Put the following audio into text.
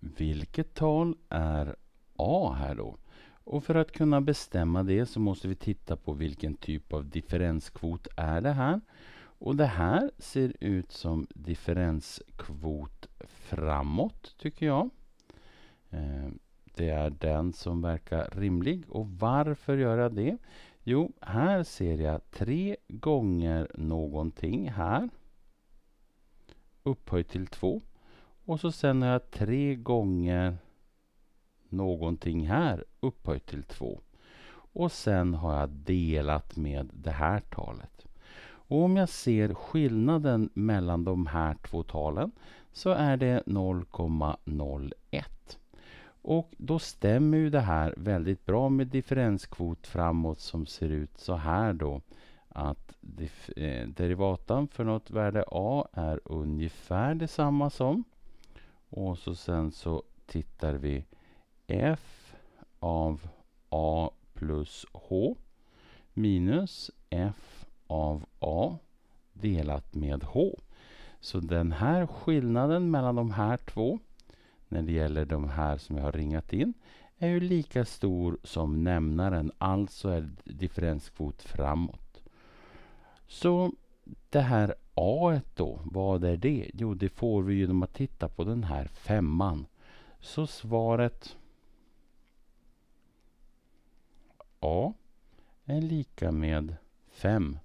Vilket tal är A här då? Och för att kunna bestämma det så måste vi titta på vilken typ av differenskvot är det här. Och det här ser ut som differenskvot framåt tycker jag. Eh, det är den som verkar rimlig. Och varför gör jag det? Jo, här ser jag tre gånger någonting här upphöjt till 2. Och så sen har jag tre gånger någonting här upphöjt till 2. Och sen har jag delat med det här talet. Och om jag ser skillnaden mellan de här två talen så är det 0,01. Och då stämmer ju det här väldigt bra med differenskvot framåt som ser ut så här då. Att eh, derivatan för något värde a är ungefär detsamma som och så sen så tittar vi f av a plus h minus f av a delat med h. Så den här skillnaden mellan de här två när det gäller de här som jag har ringat in är ju lika stor som nämnaren, alltså är differenskvot framåt. Så det här A då, vad är det? Jo, det får vi genom att titta på den här femman. Så svaret A är lika med 5.